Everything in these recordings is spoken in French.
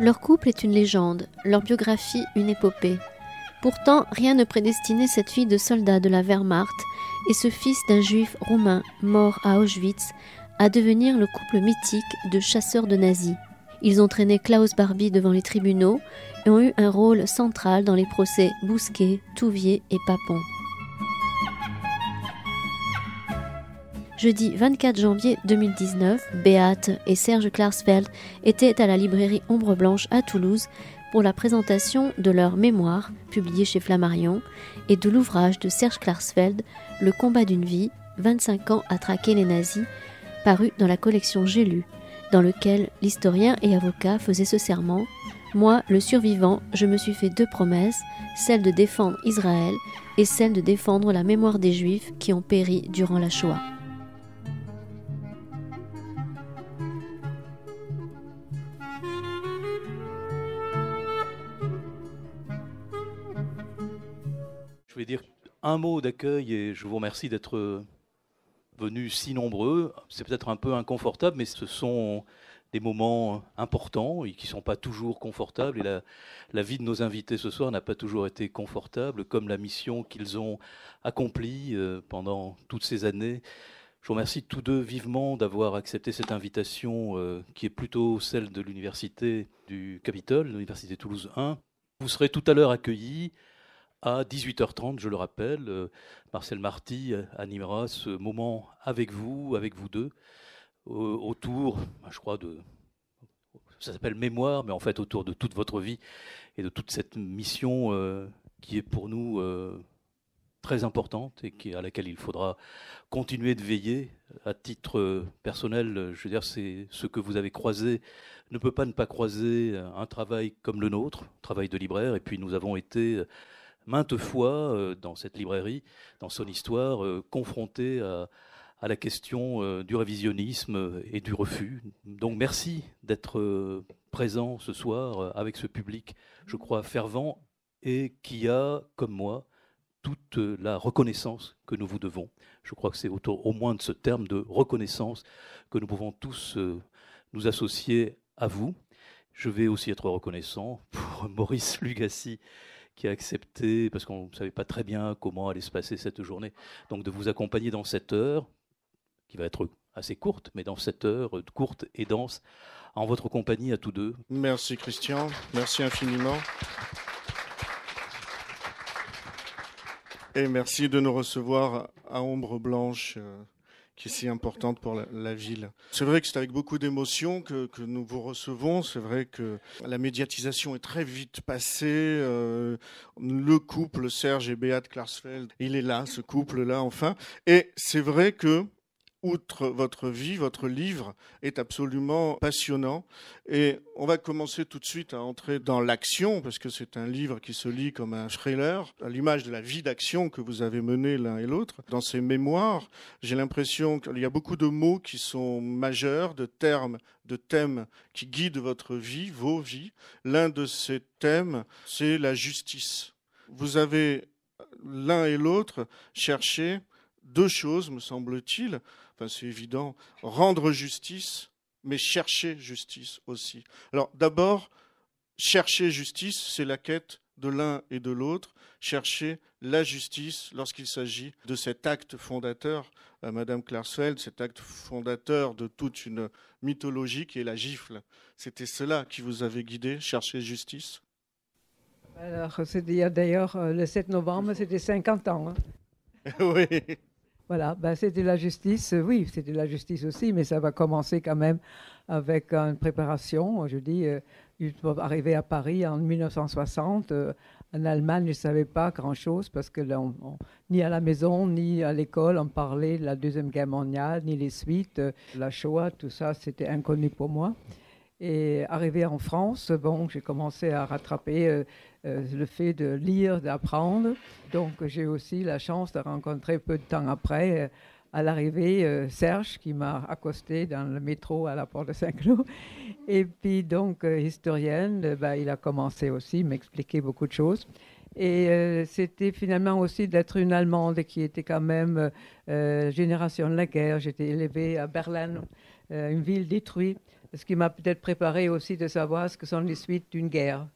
Leur couple est une légende, leur biographie une épopée. Pourtant, rien ne prédestinait cette fille de soldat de la Wehrmacht et ce fils d'un juif roumain mort à Auschwitz à devenir le couple mythique de chasseurs de nazis. Ils ont traîné Klaus Barbie devant les tribunaux et ont eu un rôle central dans les procès Bousquet, Touvier et Papon. jeudi 24 janvier 2019, Beate et Serge Klarsfeld étaient à la librairie Ombre Blanche à Toulouse pour la présentation de leur mémoire, publiée chez Flammarion, et de l'ouvrage de Serge Klarsfeld, Le combat d'une vie, 25 ans à traquer les nazis, paru dans la collection J'ai lu, dans lequel l'historien et avocat faisait ce serment Moi, le survivant, je me suis fait deux promesses, celle de défendre Israël et celle de défendre la mémoire des Juifs qui ont péri durant la Shoah. vais dire un mot d'accueil et je vous remercie d'être venus si nombreux. C'est peut-être un peu inconfortable, mais ce sont des moments importants et qui ne sont pas toujours confortables. Et la, la vie de nos invités ce soir n'a pas toujours été confortable, comme la mission qu'ils ont accomplie euh, pendant toutes ces années. Je vous remercie tous deux vivement d'avoir accepté cette invitation euh, qui est plutôt celle de l'Université du Capitole, l'Université Toulouse 1. Vous serez tout à l'heure accueillis à 18h30, je le rappelle. Euh, Marcel Marty euh, animera ce euh, moment avec vous, avec vous deux, autour, bah, je crois, de... Ça s'appelle mémoire, mais en fait autour de toute votre vie et de toute cette mission qui est pour nous très importante et à laquelle il faudra continuer de veiller. À titre personnel, je veux dire, c'est ce que vous avez croisé ne peut pas ne pas croiser un travail comme le nôtre, travail de libraire, et puis nous avons été maintes fois euh, dans cette librairie, dans son histoire, euh, confronté à, la question euh, du révisionnisme et du refus. Donc merci d'être présent ce soir avec ce public, je crois, fervent et qui a, comme moi, toute la reconnaissance que nous vous devons. Je crois que c'est au moins de ce terme de reconnaissance que nous pouvons tous nous associer à vous. Je vais aussi être reconnaissant pour Maurice Lugassi, qui a accepté, parce qu'on ne savait pas très bien comment allait se passer cette journée, donc de vous accompagner dans cette heure, qui va être assez courte, mais dans cette heure euh, courte et dense, en votre compagnie à tous deux. Merci Christian, merci infiniment. Et merci de nous recevoir à Ombre Blanche. Euh, qui est si importante pour la, ville. C'est vrai que c'est avec beaucoup d'émotion que, nous vous recevons. C'est vrai que la médiatisation est très vite passée. Euh, le couple Serge et Beat Klarsfeld, il est là, ce couple-là, enfin. Et c'est vrai que outre votre vie, votre livre est absolument passionnant. Et on va commencer tout de suite à entrer dans l'action, parce que c'est un livre qui se lit comme un thriller, à l'image de la vie d'action que vous avez menée l'un et l'autre. Dans ces mémoires, j'ai l'impression qu'il y a beaucoup de mots qui sont majeurs, de termes, de thèmes qui guident votre vie, vos vies. L'un de ces thèmes, c'est la justice. Vous avez l'un et l'autre cherché deux choses, me semble-t-il ben, c'est évident, rendre justice, mais chercher justice aussi. Alors d'abord, chercher justice, c'est la quête de l'un et de l'autre, chercher la justice lorsqu'il s'agit de cet acte fondateur, euh, Madame Clarsfeld, cet acte fondateur de toute une mythologie qui est la gifle. C'était cela qui vous avait guidé, chercher justice Alors, c'est d'ailleurs euh, le 7 novembre, c'était 50 ans. Hein. oui. Voilà, ben la justice, oui, c'était la justice aussi, mais ça va commencer quand même avec une préparation. Je dis, euh, suis arriver à Paris en 1960. Euh, en Allemagne, je ne savais pas grand-chose parce que ni à la maison, ni à l'école, on parlait de la Deuxième Guerre mondiale, ni les suites, euh, la Shoah, tout ça, c'était inconnu pour moi. Et arrivé en France, bon, j'ai commencé à rattraper euh, euh, le fait de lire, d'apprendre. Donc j'ai aussi la chance de rencontrer peu de temps après, euh, à l'arrivée, euh, Serge qui m'a accosté dans le métro à la porte de Saint-Cloud. Et puis donc, historienne, ben, il a commencé aussi, m'expliquer beaucoup de choses. Et c'était finalement aussi d'être une Allemande qui était quand même génération de la guerre. J'étais élevée à Berlin, une ville détruite, ce qui m'a peut-être préparé aussi de savoir ce que sont les suites d'une guerre.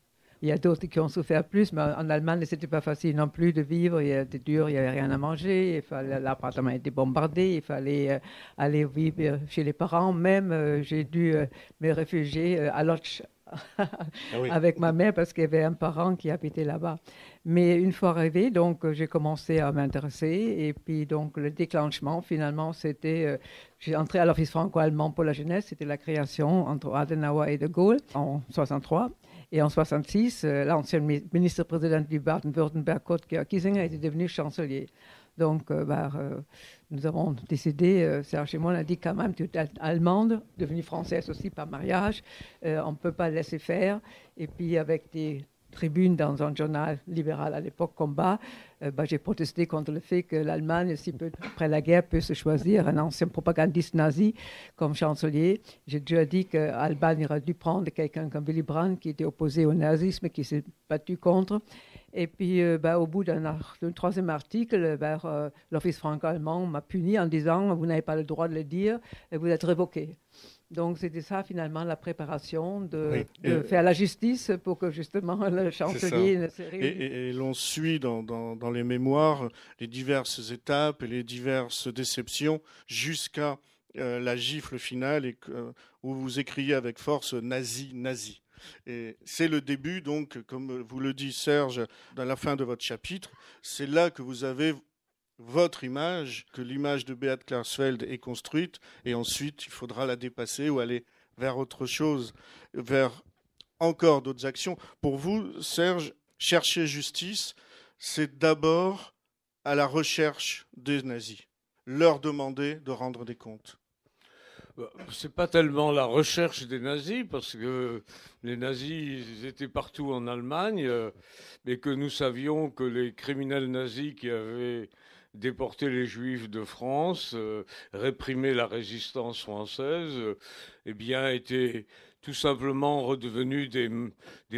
Il y a d'autres qui ont souffert plus, mais en Allemagne, ce c'était pas facile non plus de vivre. Il était dur, il n'y avait rien à manger. l'appartement était bombardé. Il fallait euh, aller vivre euh, chez les parents. Même, euh, j'ai dû me réfugier à Lodz ah avec ma mère parce qu'il y avait un parent qui habitait là-bas. Mais une fois arrivé, donc j'ai commencé à m'intéresser et puis donc le déclenchement finalement c'était j'ai entré à l'office franco-allemand pour la jeunesse, c'était la création entre Adenauer et De Gaulle en 1963. Et en 1966, euh, l'ancien ministre-président du Baden-Württemberg, Kurt Kiesinger, était devenu chancelier. Donc, euh, bah, euh, nous avons décidé, Serge et moi, on a dit quand même, tu es allemande, devenue française aussi par mariage, on ne peut pas laisser faire. Et puis, avec des tribunes dans un journal libéral à l'époque, Combat, euh, ben, j'ai protesté contre le fait que l'Allemagne, si peu après la guerre, peut se choisir un ancien propagandiste nazi comme chancelier. J'ai déjà dit que aurait dû prendre quelqu'un comme Willy Brandt qui était opposé au nazisme et qui s'est battu contre. Et puis, euh, ben, au bout d'un troisième article, euh, ben, l'Office franco-allemand m'a puni en disant Vous n'avez pas le droit de le dire, vous êtes révoqué. Donc, c'était ça, finalement, la préparation de, faire la justice pour que, justement, le chancelier se réunisse. Et, et, l'on suit dans, dans, les mémoires les diverses étapes et les diverses déceptions jusqu'à euh, la gifle finale et, euh, où vous écrivez avec force nazi, nazi. Et c'est le début, donc, comme vous le dit Serge, dans la fin de votre chapitre, c'est là que vous avez votre image, que l'image de Beat Klarsfeld est construite, et ensuite il faudra la dépasser ou aller vers autre chose, vers encore d'autres actions. Pour vous, Serge, chercher justice, c'est d'abord à la recherche des nazis, leur demander de rendre des comptes. Bah, c'est pas tellement la recherche des nazis, parce que les nazis étaient partout en Allemagne, euh, mais que nous savions que les criminels nazis qui avaient déporter les Juifs de France, euh, réprimer la résistance française, euh, eh bien, étaient tout simplement redevenus des,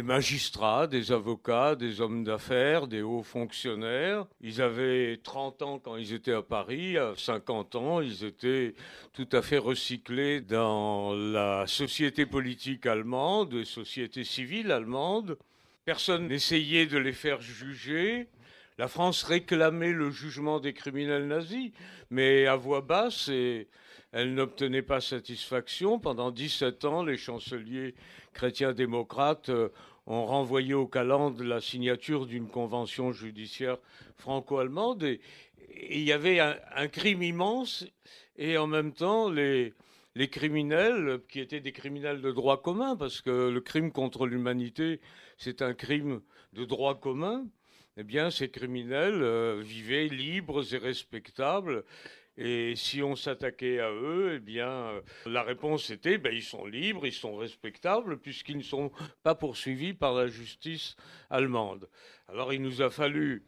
magistrats, des avocats, des hommes d'affaires, des hauts fonctionnaires. Ils avaient 30 ans quand ils étaient à Paris, à 50 ans, ils étaient tout à fait recyclés dans la société politique allemande, société civile allemande. Personne n'essayait de les faire juger. La France réclamait le jugement des criminels nazis, mais à voix basse, et elle n'obtenait pas satisfaction. Pendant 17 ans, les chanceliers chrétiens démocrates euh, ont renvoyé au calende la signature d'une convention judiciaire franco-allemande. il y avait un, crime immense, et en même temps, les criminels, qui étaient des criminels de droit commun, parce que le crime contre l'humanité, c'est un crime de droit commun, eh bien, ces criminels euh, vivaient libres et respectables. Et si on s'attaquait à eux, eh bien, euh, la réponse était, ben, ils sont libres, ils sont respectables, puisqu'ils ne sont pas poursuivis par la justice allemande. Alors, il nous a fallu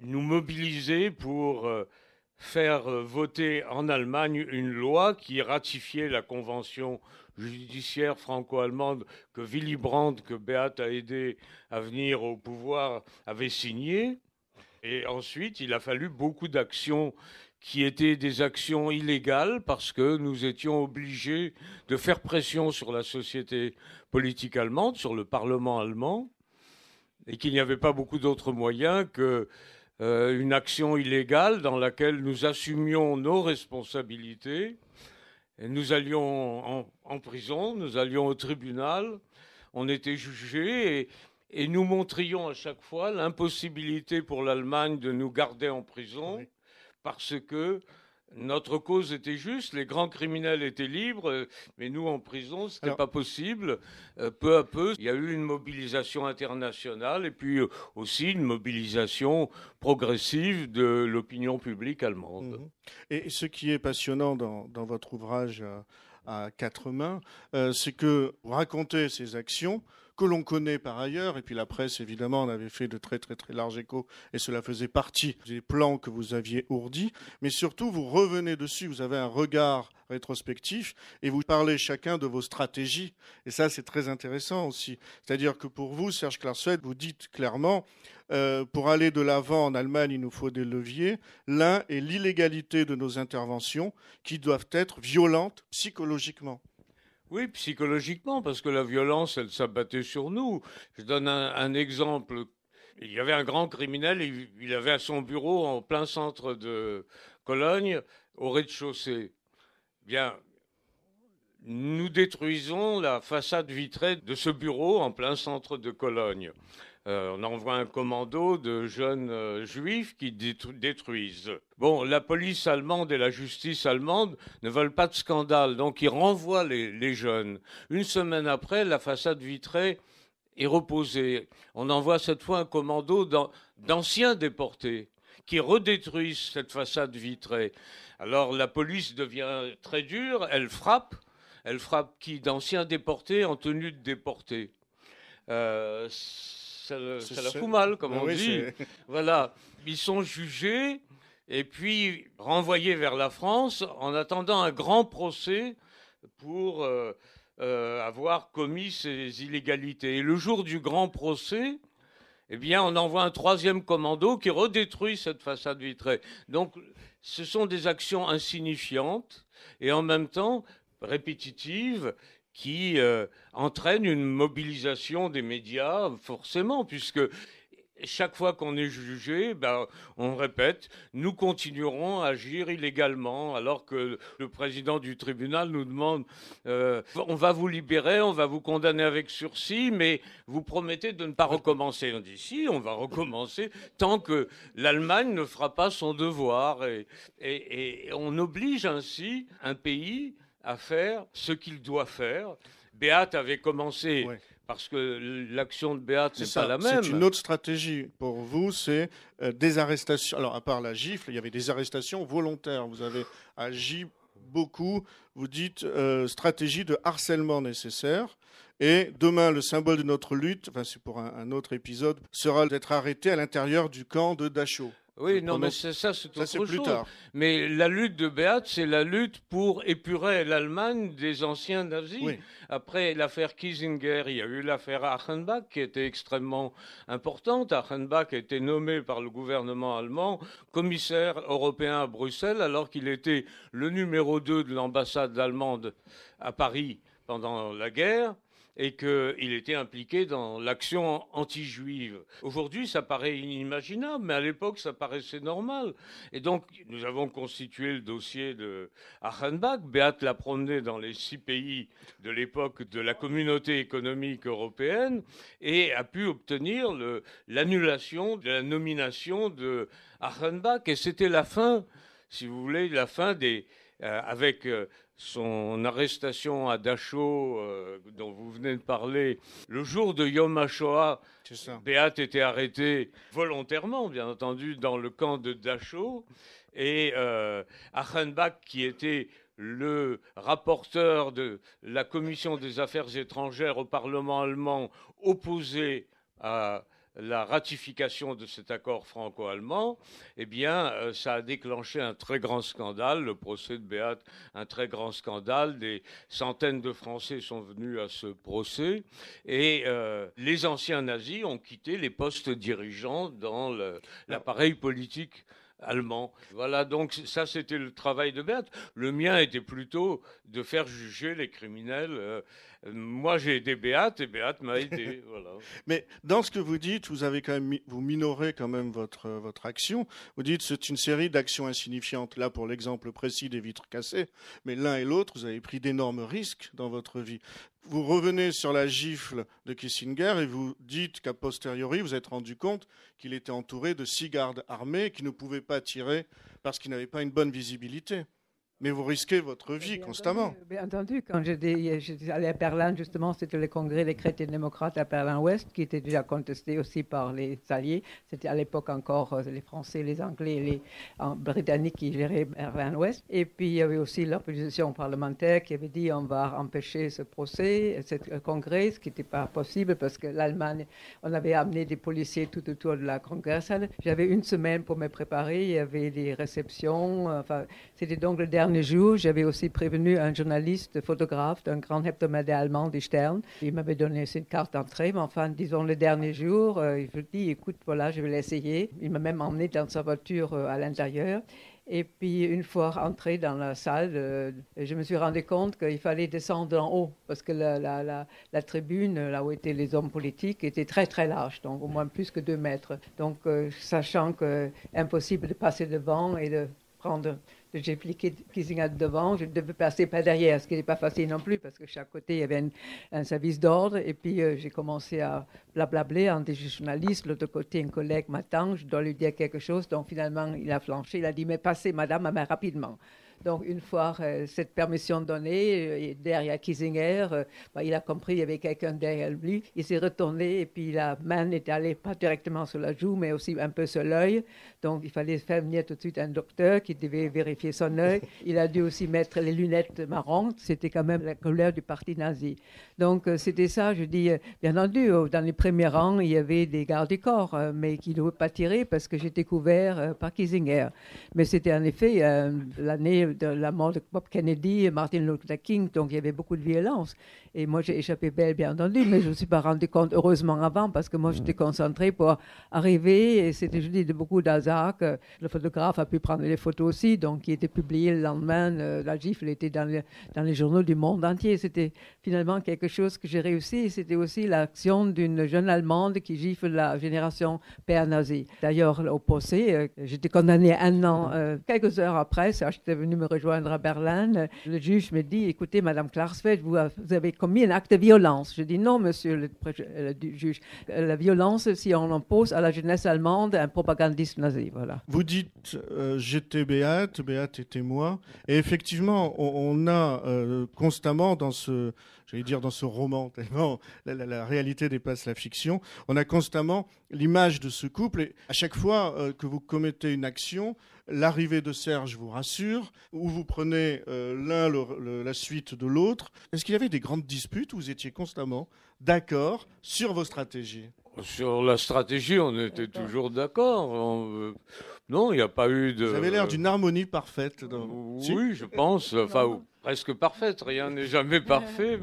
nous mobiliser pour euh, faire voter en Allemagne une loi qui ratifiait la Convention judiciaire franco-allemande que Willy Brandt, que Beat a aidé à venir au pouvoir, avait signé. Et ensuite, il a fallu beaucoup d'actions qui étaient des actions illégales parce que nous étions obligés de faire pression sur la société politique allemande, sur le Parlement allemand, et qu'il n'y avait pas beaucoup d'autres moyens que euh, une action illégale dans laquelle nous assumions nos responsabilités nous allions en, prison, nous allions au tribunal, on était jugés et, nous montrions à chaque fois l'impossibilité pour l'Allemagne de nous garder en prison parce que notre cause était juste, les grands criminels étaient libres, mais nous en prison, ce n'était pas possible. Euh, peu à peu, il y a eu une mobilisation internationale et puis euh, aussi une mobilisation progressive de l'opinion publique allemande. Mhm. Et ce qui est passionnant dans, votre ouvrage à, quatre mains, euh, c'est que vous racontez ces actions que l'on connaît par ailleurs, et puis la presse, évidemment, en avait fait de très très très larges échos, et cela faisait partie des plans que vous aviez ourdis, mais surtout vous revenez dessus, vous avez un regard rétrospectif, et vous parlez chacun de vos stratégies, et ça c'est très intéressant aussi. C'est-à-dire que pour vous, Serge Klarsfeld, vous dites clairement, euh, pour aller de l'avant en Allemagne, il nous faut des leviers. L'un est l'illégalité de nos interventions, qui doivent être violentes psychologiquement. Oui, psychologiquement, parce que la violence, elle s'abattait sur nous. Je donne un, exemple. Il y avait un grand criminel, il, avait à son bureau en plein centre de Cologne, au rez-de-chaussée. Bien, nous détruisons la façade vitrée de ce bureau en plein centre de Cologne. Euh, on envoie un commando de jeunes euh, juifs qui détruisent. Bon, la police allemande et la justice allemande ne veulent pas de scandale, donc ils renvoient les, jeunes. Une semaine après, la façade vitrée est reposée. On envoie cette fois un commando d'anciens déportés qui redétruisent cette façade vitrée. Alors la police devient très dure, elle frappe. Elle frappe qui D'anciens déportés en tenue de déportés. Euh, ça, la fout mal, comme ah on dit. Voilà, ils sont jugés et puis renvoyés vers la France en attendant un grand procès pour euh, euh, avoir commis ces illégalités. Et le jour du grand procès, eh bien, on envoie un troisième commando qui redétruit cette façade vitrée. Donc, ce sont des actions insignifiantes et en même temps répétitives qui euh, entraîne une mobilisation des médias, forcément, puisque chaque fois qu'on est jugé, ben, on répète, nous continuerons à agir illégalement, alors que le président du tribunal nous demande, euh, on va vous libérer, on va vous condamner avec sursis, mais vous promettez de ne pas recommencer. On dit, si, on va recommencer tant que l'Allemagne ne fera pas son devoir. et on oblige ainsi un pays à faire ce qu'il doit faire. Béat avait commencé parce que l'action de Béat, c'est pas la même. C'est une autre stratégie pour vous, c'est euh, des arrestations. Alors, à part la gifle, il y avait des arrestations volontaires. Vous avez agi beaucoup, vous dites euh, stratégie de harcèlement nécessaire. Et demain, le symbole de notre lutte, enfin, c'est pour un, un, autre épisode, sera d'être arrêté à l'intérieur du camp de Dachau. Oui, non, mais ça, c'est autre chose. Plus tard. Mais la lutte de Beate, c'est la lutte pour épurer l'Allemagne des anciens nazis. Après l'affaire Kissinger, il y a eu l'affaire Achenbach qui était extrêmement importante. Achenbach a été nommé par le gouvernement allemand commissaire européen à Bruxelles alors qu'il était le numéro 2 de l'ambassade allemande à Paris pendant la guerre et qu'il était impliqué dans l'action anti-juive. Aujourd'hui, ça paraît inimaginable, mais à l'époque, ça paraissait normal. Et donc, nous avons constitué le dossier de Achenbach. Beat l'a promené dans les six pays de l'époque de la communauté économique européenne et a pu obtenir l'annulation de la nomination de Et c'était la fin, si vous voulez, la fin des, euh, avec euh, son arrestation à Dachau, euh, dont vous venez de parler, le jour de Yom HaShoah, Béat était arrêté volontairement, bien entendu, dans le camp de Dachau. Et euh, qui était le rapporteur de la commission des affaires étrangères au Parlement allemand, opposé à la ratification de cet accord franco-allemand, eh bien, euh, ça a déclenché un très grand scandale, le procès de Béat, un très grand scandale. Des centaines de Français sont venus à ce procès et euh, les anciens nazis ont quitté les postes dirigeants dans l'appareil politique allemand. Voilà, donc ça c'était le travail de Berthe. Le mien était plutôt de faire juger les criminels. Euh, euh, moi, j'ai aidé Béate et Béate m'a aidé. Mais dans ce que vous dites, vous avez quand même, vous minorez quand même euh, votre, action. Vous dites c'est une série d'actions insignifiantes. Là, pour l'exemple précis des vitres cassées, mais l'un et l'autre, vous avez pris d'énormes risques dans votre vie. Vous revenez sur la gifle de Kissinger et vous dites qu'a posteriori, vous êtes rendu compte qu'il était entouré de six gardes armés qui ne pouvaient pas tirer parce qu'ils n'avaient pas une bonne visibilité. Mais vous risquez votre vie constamment. bien entendu, quand j'étais allé à Berlin, justement, c'était le congrès des chrétiens démocrates à Berlin-Ouest qui était déjà contesté aussi par les alliés. C'était à l'époque encore euh, les Français, les Anglais, les Britanniques qui géraient Berlin-Ouest. Et puis il y avait aussi l'opposition parlementaire qui avait dit on va empêcher ce procès, ce congrès, ce qui n'était pas possible parce que l'Allemagne, on avait amené des policiers tout autour de la congrès. J'avais une semaine pour me préparer, il y avait des réceptions. Euh, enfin, c'était donc le dernier Jour, j'avais aussi prévenu un journaliste photographe d'un grand hebdomadaire allemand, die Stern. Il m'avait donné une carte d'entrée, mais enfin, disons, le dernier jour, euh, il me dit, écoute, voilà, je vais l'essayer. Il m'a même emmené dans sa voiture euh, à l'intérieur. Et puis, une fois rentré dans la salle, euh, je me suis rendu compte qu'il fallait descendre en haut, parce que la, tribune, là où étaient les hommes politiques, était très, très large, donc au moins plus que deux mètres. Donc, sachant que impossible de passer devant et de prendre j'ai pris Kissinger devant, je devais passer par derrière, ce qui n'est pas facile non plus, parce que chaque côté, il y avait un, service d'ordre. Et puis, euh, j'ai commencé à blablabler en des journalistes. L'autre côté, un collègue m'attend, je dois lui dire quelque chose. Donc, finalement, il a flanché, il a dit, mais passez, madame, mais rapidement. Donc, une fois euh, cette permission donnée, euh, et derrière Kissinger, euh, bah, il a compris qu'il y avait quelqu'un derrière lui. Il s'est retourné et puis la main n'était allée pas directement sur la joue, mais aussi un peu sur l'œil. Donc, il fallait faire venir tout de suite un docteur qui devait vérifier son œil. Il a dû aussi mettre les lunettes marrantes. C'était quand même la couleur du parti nazi. Donc, c'était ça, je dis, bien entendu, dans les premiers rangs, il y avait des gardes du corps, mais qui ne pouvaient pas tirer parce que j'étais couvert par Kissinger. Mais c'était en effet l'année de la mort de Bob Kennedy et Martin Luther King, donc il y avait beaucoup de violence. Et moi, j'ai échappé belle, bien entendu, mais je ne me suis pas rendu compte, heureusement, avant, parce que moi, j'étais mm. concentrée pour arriver. Et c'était, je dis, de beaucoup d'hasard que le photographe a pu prendre les photos aussi, donc qui étaient publiées le lendemain. la gifle était dans les, dans les journaux du monde entier. C'était finalement quelque chose que j'ai réussi. C'était aussi l'action d'une jeune Allemande qui gifle la génération père nazi. D'ailleurs, au procès, euh, j'étais condamnée un an. Euh, quelques heures après, ça, j'étais venue me rejoindre à Berlin. Le juge me dit, écoutez, Madame Klarsfeld, vous avez commis un acte de violence. Je dis non, monsieur le, euh, juge. Euh, la violence, si on l'impose à la jeunesse allemande un propagandiste nazi. Voilà. Vous dites euh, j'étais béate, béate était moi. Et effectivement, on, a constamment dans ce, j'allais dire dans ce roman, tellement la, réalité dépasse la fiction, on a constamment l'image de ce couple. Et à chaque fois que vous commettez une action, l'arrivée de Serge vous rassure ou vous prenez euh, l'un la suite de l'autre Est-ce qu'il y avait des grandes disputes où vous étiez constamment d'accord sur vos stratégies sur la stratégie, on était toujours d'accord. Euh, non, il n'y a pas eu de. Vous avez l'air d'une harmonie parfaite. Euh, oui, je pense. Enfin, presque parfaite. Rien n'est jamais parfait,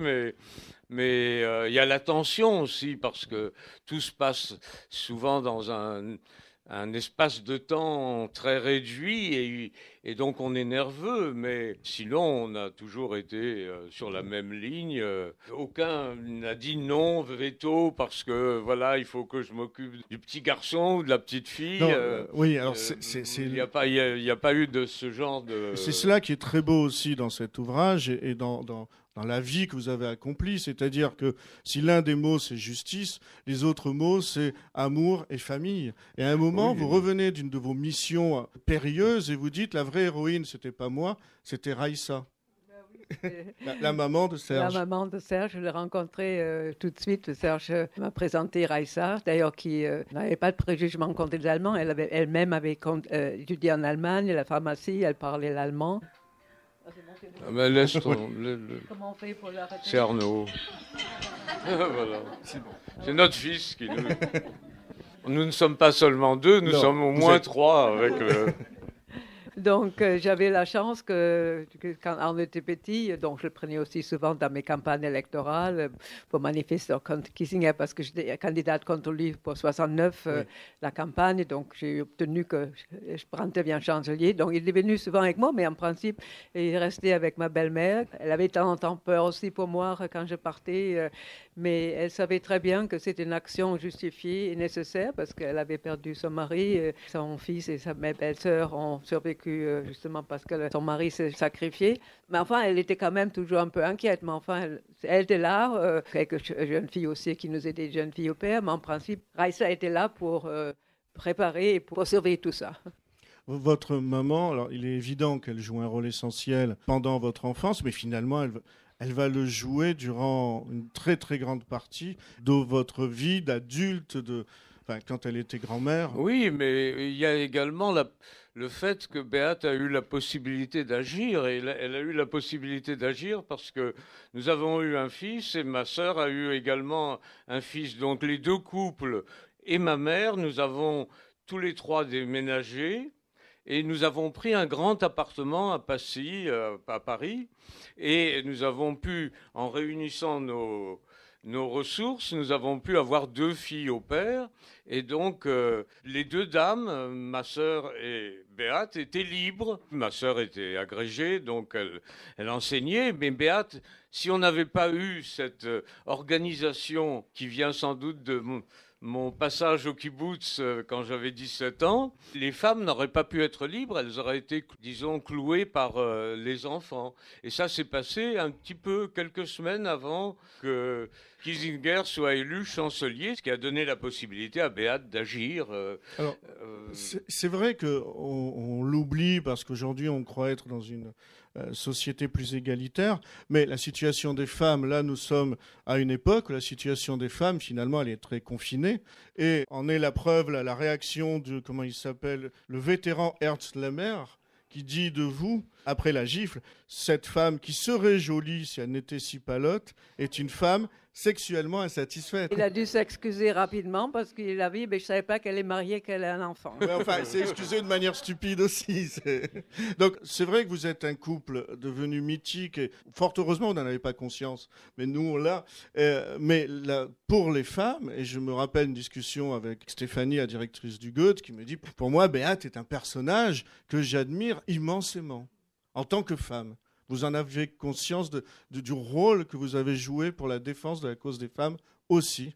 mais il y a la tension aussi parce que tout se passe souvent dans un un espace de temps très réduit et, et, donc on est nerveux, mais sinon on a toujours été euh, sur la même ligne. Aucun n'a dit non, veto, parce que voilà, il faut que je m'occupe du petit garçon ou de la petite fille. Non, euh, euh, oui, alors c'est. Il n'y a, a, pas eu de ce genre de. C'est cela qui est très beau aussi dans cet ouvrage et, et dans, dans, dans la vie que vous avez accomplie. C'est-à-dire que si l'un des mots c'est justice, les autres mots c'est amour et famille. Et à un moment, vous revenez d'une de vos missions périlleuses et vous dites la vraie héroïne, c'était pas moi, c'était Raïssa. Bah la, maman de Serge. La maman de Serge, je l'ai rencontrée euh, tout de suite. Serge euh, m'a présenté Raissa, d'ailleurs, qui euh, n'avait pas de préjugement contre les Allemands. Elle-même avait, elle étudié en Allemagne, la pharmacie, elle parlait l'allemand. Ah, ah ben laisse tomber. Comment on fait pour l'arrêter rater C'est Arnaud. voilà. C'est bon. C'est notre fils qui nous. nous ne sommes pas seulement deux, nous non, sommes au moins êtes... trois avec. Euh... Donc, euh, j'avais la chance que, quand on était petit, donc je prenais aussi souvent dans mes campagnes électorales euh, pour manifester contre Kissinger parce que j'étais candidate contre lui pour 69, euh, la campagne. Donc, j'ai obtenu que je, prenais bien chancelier. Donc, il est venu souvent avec moi, mais en principe, il restait avec ma belle-mère. Elle avait tant en peur aussi pour moi quand je partais mais elle savait très bien que c'était une action justifiée et nécessaire parce qu'elle avait perdu son mari, euh, son fils et sa belle-sœur ont survécu euh, justement parce que son mari s'est sacrifié. Mais enfin, elle était quand même toujours un peu inquiète. Mais enfin, elle, était là, euh, quelques jeune fille aussi qui nous aidaient, jeunes filles au père, mais en principe, Raissa était là pour euh, préparer et pour surveiller tout ça. Votre maman, alors il est évident qu'elle joue un rôle essentiel pendant votre enfance, mais finalement, elle, elle va le jouer durant une très très grande partie de votre vie d'adulte, de... quand elle était grand-mère. Oui, mais il y a également le fait que Béate a eu la possibilité d'agir, et elle a eu la possibilité d'agir parce que nous avons eu un fils, et ma sœur a eu également un fils. Donc les deux couples et ma mère, nous avons tous les trois déménagé et nous avons pris un grand appartement à Passy, euh, à Paris, et nous avons pu, en réunissant nos, ressources, nous avons pu avoir deux filles au père. Et donc, euh, les deux dames, euh, ma sœur et Béate, étaient libres. Ma sœur était agrégée, donc elle, enseignait. Mais Béate, si on n'avait pas eu cette organisation qui vient sans doute de mon passage au kibbutz euh, quand j'avais 17 ans, les femmes n'auraient pas pu être libres, elles auraient été, disons, clouées par euh, les enfants. Et ça s'est passé un petit peu quelques semaines avant que Kissinger soit élu chancelier, ce qui a donné la possibilité à Béat d'agir. Euh, c'est vrai qu'on l'oublie parce qu'aujourd'hui on croit être dans une euh, société plus égalitaire. Mais la situation des femmes, là, nous sommes à une époque la situation des femmes, finalement, elle est très confinée. Et en est la preuve, la réaction de, comment il s'appelle, le vétéran Ernst Lemmer, qui dit de vous, après la gifle, cette femme qui serait jolie si elle n'était si palote, est une femme sexuellement insatisfaite. Il a dû s'excuser rapidement parce qu'il a dit mais je savais pas qu'elle est mariée, qu'elle a un enfant. Mais enfin, c'est excusé de manière stupide aussi. Donc c'est vrai que vous êtes un couple devenu mythique fort heureusement on n'en avait pas conscience, mais nous on l'a. Euh, mais pour les femmes, et je me rappelle une discussion avec Stéphanie, la directrice du Goethe, qui me dit pour moi Béate est un personnage que j'admire immensément en tant que femme. Vous en avez conscience du rôle que vous avez joué pour la défense de la cause des femmes aussi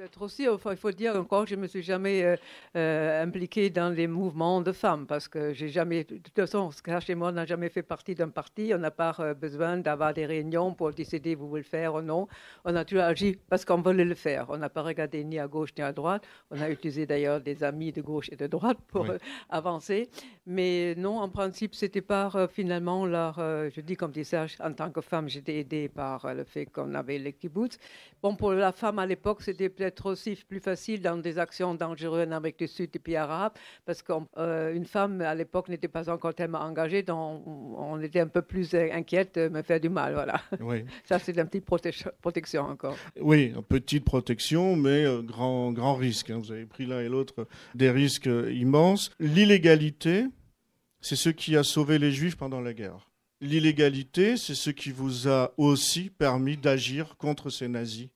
être aussi, il faut dire encore, que je ne me suis jamais euh, euh, impliquée dans les mouvements de femmes parce que j'ai jamais, de toute façon, chez moi, on n'a jamais fait partie d'un parti. On n'a pas euh, besoin d'avoir des réunions pour décider vous voulez le faire ou non. On a toujours agi parce qu'on voulait le faire. On n'a pas regardé ni à gauche ni à droite. On a utilisé d'ailleurs des amis de gauche et de droite pour avancer. Mais non, en principe, c'était par finalement leur, je dis comme Serge, en tant que femme, j'étais aidée par le fait qu'on avait les kibbutz. Bon, pour la femme à l'époque, c'était peut être aussi plus facile dans des actions dangereuses en Amérique du Sud et puis arabe parce qu'une euh, femme à l'époque n'était pas encore tellement engagée, donc on était un peu plus inquiète de euh, me faire du mal. Voilà. Ça, c'est une petite protection encore. Oui, une petite protection, mais euh, grand, grand risque. Hein. Vous avez pris l'un et l'autre des risques immenses. L'illégalité, c'est ce qui a sauvé les Juifs pendant la guerre. L'illégalité, c'est ce qui vous a aussi permis d'agir contre ces nazis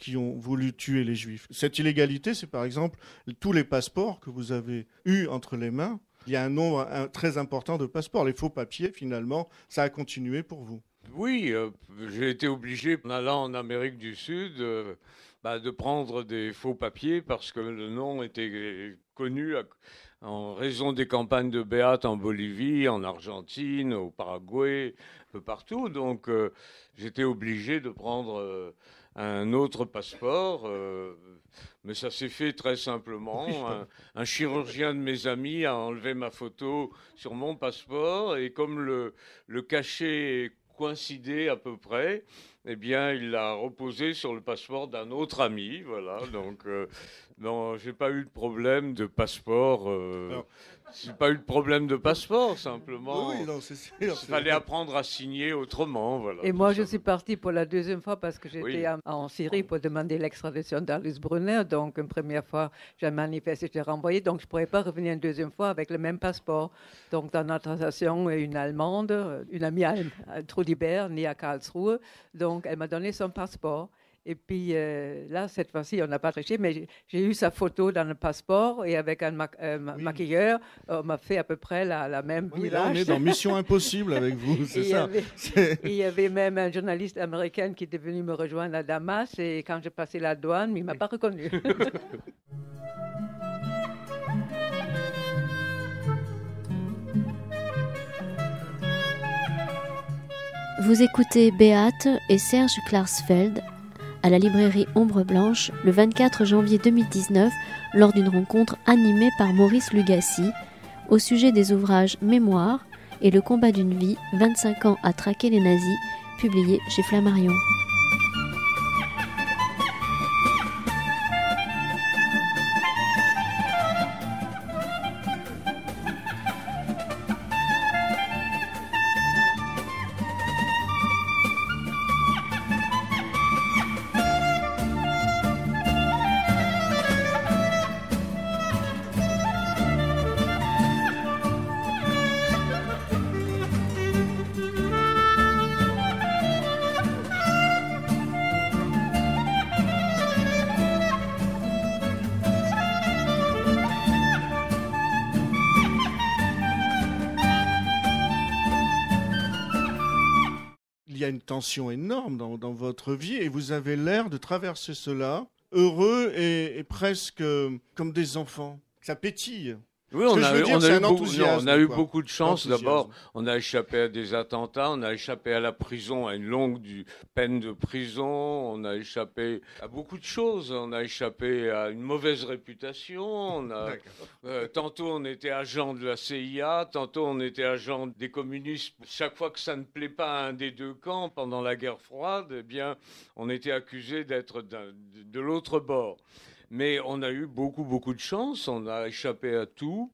qui ont voulu tuer les juifs. Cette illégalité, c'est par exemple tous les passeports que vous avez eus entre les mains. Il y a un nombre très important de passeports. Les faux papiers, finalement, ça a continué pour vous. Oui, euh, j'ai été obligé, en allant en Amérique du Sud, euh, bah, de prendre des faux papiers parce que le nom était connu en raison des campagnes de Béat en Bolivie, en Argentine, au Paraguay, un peu partout. Donc euh, j'étais obligé de prendre un autre passeport. Euh, mais ça s'est fait très simplement. Un, chirurgien de mes amis a enlevé ma photo sur mon passeport et comme le, le cachet coïncidait à peu près, eh bien, il l'a reposé sur le passeport d'un autre ami. Voilà, donc euh, non, j'ai pas eu de problème de passeport. Euh, j'ai pas eu de problème de passeport, simplement. Oui, non, c'est sûr. Il fallait apprendre à signer autrement, voilà. Et moi, je suis partie pour la deuxième fois parce que j'étais en Syrie pour demander l'extradition d'Alice Brunner. Donc, une première fois, j'ai manifesté, j'ai renvoyée. Donc, je ne pourrais pas revenir une deuxième fois avec le même passeport. Donc, dans notre association, une Allemande, une amie à Trudybert, née à Karlsruhe, donc elle m'a donné son passeport. Et puis euh, là, cette fois-ci, on n'a pas triché, mais j'ai eu sa photo dans le passeport et avec un euh, maquilleur, on m'a fait à peu près la, même oui, on est dans Mission Impossible avec vous, c'est ça. Il y avait même un journaliste américain qui était venu me rejoindre à Damas et quand j'ai passé la douane, il ne m'a pas reconnu. Vous écoutez Beate et Serge Klarsfeld à la librairie Ombre Blanche le 24 janvier 2019 lors d'une rencontre animée par Maurice Lugassi au sujet des ouvrages Mémoire et Le combat d'une vie, 25 ans à traquer les nazis, publié chez Flammarion. énorme dans, votre vie et vous avez l'air de traverser cela heureux et, et presque euh, comme des enfants. Ça pétille. Oui, on a, eu beaucoup, de chance. D'abord, on a échappé à des attentats, on a échappé à la prison, à une longue peine de prison, on a échappé à beaucoup de choses. On a échappé à une mauvaise réputation. Euh, tantôt, on était agent de la CIA, tantôt, on était agent des communistes. Chaque fois que ça ne plaît pas à un des deux camps pendant la guerre froide, eh bien, on était accusé d'être de l'autre bord. Mais on a eu beaucoup, beaucoup de chance. On a échappé à tout.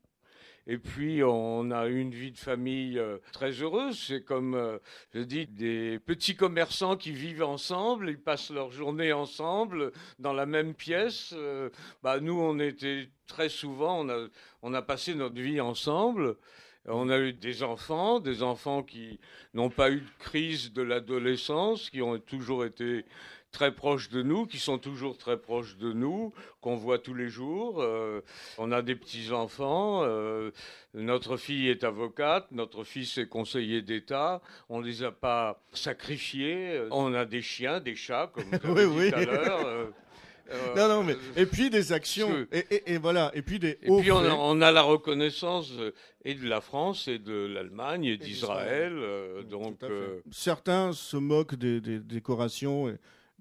Et puis, on a une vie de famille euh, très heureuse. C'est comme, euh, je dis, des petits commerçants qui vivent ensemble, ils passent leur journée ensemble, dans la même pièce. Euh, bah, nous, on était très souvent, on a, on a passé notre vie ensemble. On a eu des enfants, des enfants qui n'ont pas eu de crise de l'adolescence, qui ont toujours été très proches de nous, qui sont toujours très proches de nous, qu'on voit tous les jours. Euh, on a des petits-enfants, euh, notre fille est avocate, notre fils est conseiller d'État, on ne les a pas sacrifiés, on a des chiens, des chats, comme oui, dit tout à l'heure. Euh, non, non, mais et puis des actions et, voilà et puis des et puis on a, la reconnaissance et de la France et de l'Allemagne et, d'Israël donc certains se moquent des, des décorations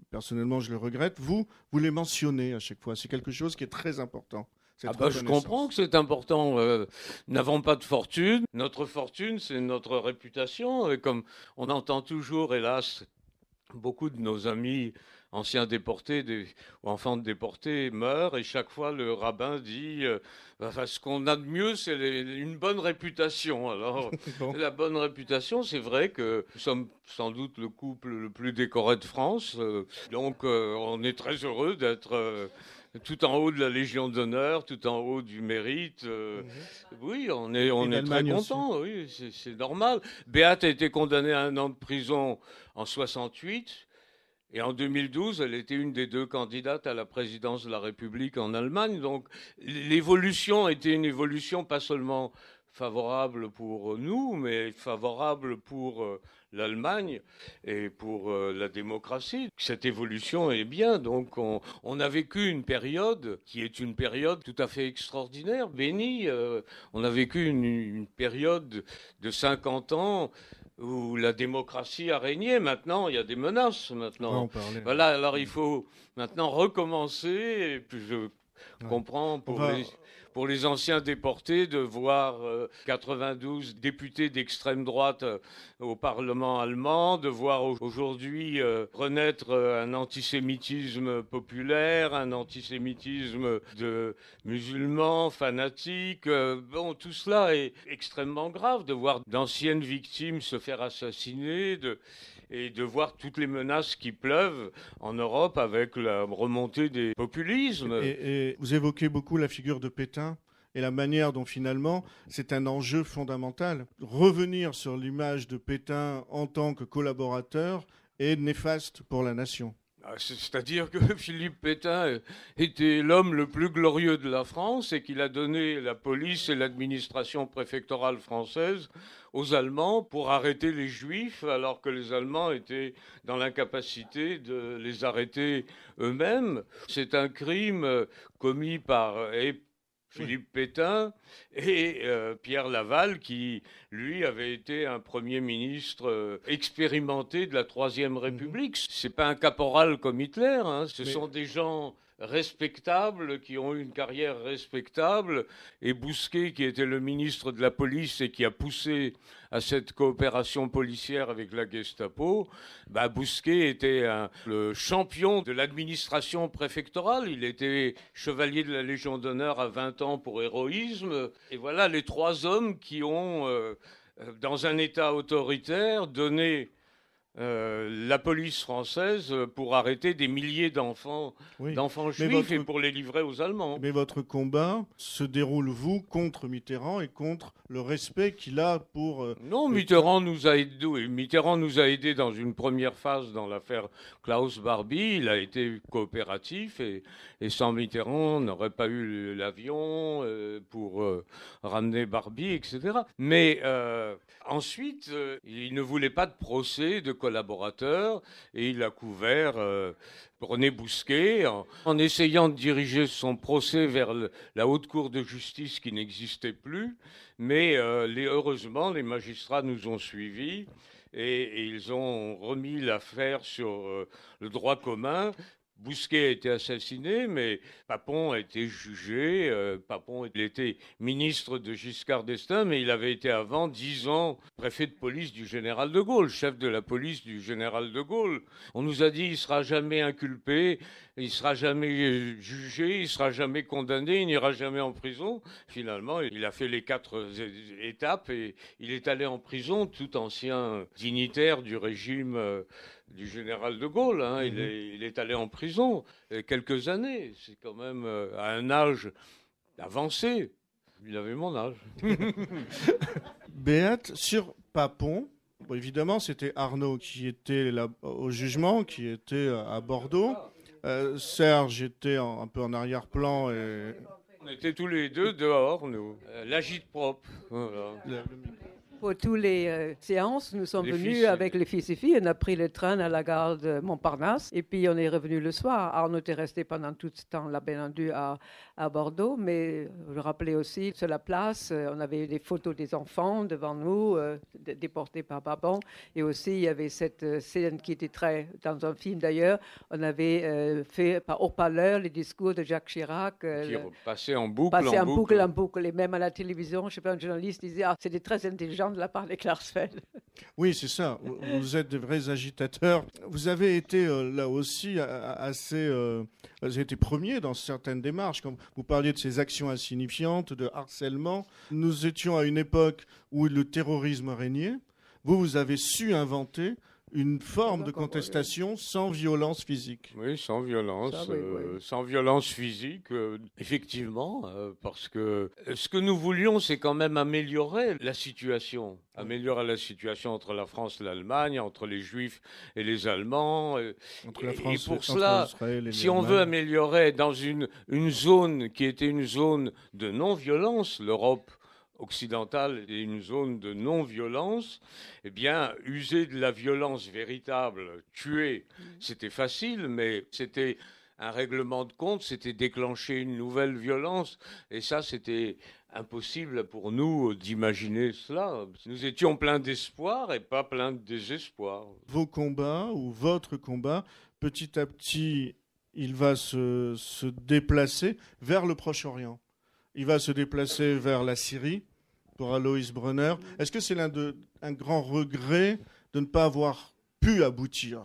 personnellement, je le regrette. Vous, vous les mentionnez à chaque fois. C'est quelque chose qui est très important. Ah bah, je comprends que c'est important. Nous euh, n'avons pas de fortune. Notre fortune, c'est notre réputation. Et comme on entend toujours, hélas, beaucoup de nos amis anciens déportés des, ou enfants de déportés meurent et chaque fois le rabbin dit euh, bah, ce qu'on a de mieux c'est une bonne réputation. Alors la bonne réputation, c'est vrai que nous sommes sans doute le couple le plus décoré de France, euh, donc euh, on est très heureux d'être tout en haut de la Légion d'honneur, tout en haut du mérite. Mhm. Oui, on est, on est très content, oui, c'est normal. Béat a été condamné à un an de prison en 68. Et en 2012, elle était une des deux candidates à la présidence de la République en Allemagne. Donc l'évolution était une évolution pas seulement favorable pour euh, nous, mais favorable pour euh, l'Allemagne et pour euh, la démocratie. Cette évolution est bien, donc on, a vécu une période qui est une période tout à fait extraordinaire, bénie. on a vécu une période de 50 ans où la démocratie a régné. Maintenant, il y a des menaces. Maintenant, voilà. Alors, il faut maintenant recommencer. Et puis, je comprends pour pour les anciens déportés de voir 92 euh, députés d'extrême droite euh, au Parlement allemand, de voir aujourd'hui euh, renaître un antisémitisme populaire, un antisémitisme de musulmans fanatiques. Bon, tout cela est extrêmement grave, de voir d'anciennes victimes se faire assassiner, de et de voir toutes les menaces qui pleuvent en Europe avec la remontée des populismes. et vous évoquez beaucoup la figure de Pétain et la manière dont finalement c'est un enjeu fondamental. Revenir sur l'image de Pétain en tant que collaborateur est néfaste pour la nation. Ah, c'est-à-dire que Philippe Pétain euh, était l'homme le plus glorieux de la France et qu'il a donné la police et l'administration préfectorale française aux Allemands pour arrêter les Juifs, alors que les Allemands étaient dans l'incapacité de les arrêter eux-mêmes. C'est un crime euh, commis par Philippe Pétain et euh, Pierre Laval, qui, lui, avait été un Premier ministre euh, expérimenté de la Troisième mhm. République. Ce n'est pas un caporal comme Hitler, hein. ce sont des gens respectables, qui ont eu une carrière respectable, et Bousquet, qui était le ministre de la police et qui a poussé à cette coopération policière avec la Gestapo, bah, Bousquet était le champion de l'administration préfectorale. Il était chevalier de la Légion d'honneur à 20 ans pour héroïsme. Et voilà les trois hommes qui ont, euh, euh, dans un État autoritaire, donné euh, la police française euh, pour arrêter des milliers d'enfants d'enfants juifs et pour les livrer aux Allemands. Mais votre combat se déroule, vous, contre Mitterrand et contre le respect qu'il a pour... Euh, non, Mitterrand nous, a aidé, Mitterrand nous a aidés dans une première phase dans l'affaire Klaus Barbie. Il a été coopératif et, sans Mitterrand, on n'aurait pas eu l'avion pour ramener Barbie, etc. Mais ensuite, il ne voulait pas de procès, de collaborateur et il a couvert euh, René Bousquet en, essayant de diriger son procès vers la haute cour de justice qui n'existait plus. Mais euh, les, heureusement, les magistrats nous ont suivis et, ils ont remis l'affaire sur euh, le droit commun Bousquet a été assassiné, mais Papon a été jugé. Euh, Papon, était ministre de Giscard d'Estaing, mais il avait été avant dix ans préfet de police du général de Gaulle, chef de la police du général de Gaulle. On nous a dit il sera jamais inculpé, il sera jamais euh, jugé, il sera jamais condamné, il n'ira jamais en prison. Finalement, il a fait les quatre étapes et il est allé en prison, tout ancien dignitaire du régime euh, du général de Gaulle. Hein. Mhm. Il, est, allé en prison euh, quelques années. C'est quand même euh, à un âge avancé. Il avait mon âge. Béat sur Papon, évidemment, c'était Arnaud qui était au jugement, qui était euh, à Bordeaux. Serge était un peu en arrière-plan et on était tous les deux dehors, nous. L'agite propre. Pour toutes les euh, séances, nous sommes venus avec les fils et filles. On a pris le train à la gare de Montparnasse et puis on est revenu le soir. Arnaud était resté pendant tout ce temps là, bien à, à, Bordeaux. Mais euh, je rappelais aussi sur la place, euh, on avait eu des photos des enfants devant nous, déportés par Babon. Et aussi, il y avait cette scène qui était très. Dans un film d'ailleurs, on avait fait par haut-parleur les discours de Jacques Chirac. qui passaient en boucle. en, boucle, en boucle. Et même à la télévision, je sais pas, un journaliste disait ah, c'était très intelligent de la part des Oui, c'est ça. Vous êtes des vrais agitateurs. Vous avez été euh, là aussi assez. Euh, vous avez été premier dans certaines démarches. Comme vous parliez de ces actions insignifiantes, de harcèlement. Nous étions à une époque où le terrorisme régnait. Vous, vous avez su inventer une forme de contestation sans violence physique. Oui, sans violence, euh, sans violence physique, euh, effectivement, euh, parce que ce que nous voulions, c'est quand même améliorer la situation, améliorer la situation entre la France et l'Allemagne, entre les Juifs et les Allemands. la et pour cela, si on veut améliorer dans une, une zone qui était une zone de non-violence, l'Europe occidentale et une zone de non-violence, eh bien, user de la violence véritable, tuer, mm. c'était facile, mais c'était un règlement de compte, c'était déclencher une nouvelle violence, et ça, c'était impossible pour nous d'imaginer cela. Nous étions pleins d'espoir et pas pleins de désespoir. Vos combats ou votre combat, petit à petit, il va se déplacer vers le Proche-Orient. Il va se déplacer vers la Syrie pour Alois Brunner. Est-ce que c'est l'un un grand regret de ne pas avoir pu aboutir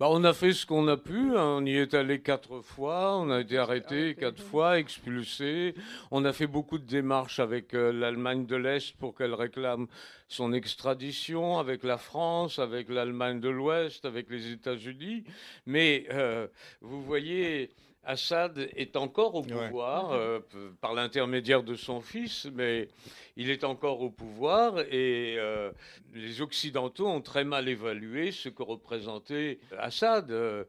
bah, on a fait ce qu'on a pu. Hein. On y est allé quatre fois. On a été arrêté quatre fois, expulsé. On a fait beaucoup de démarches avec euh, l'Allemagne de l'Est pour qu'elle réclame son extradition, avec la France, avec l'Allemagne de l'Ouest, avec les États-Unis. Mais euh, vous voyez, Assad est encore au pouvoir euh, par l'intermédiaire de son fils, mais il est encore au pouvoir et euh, les Occidentaux ont très mal évalué ce que représentait Assad. Euh,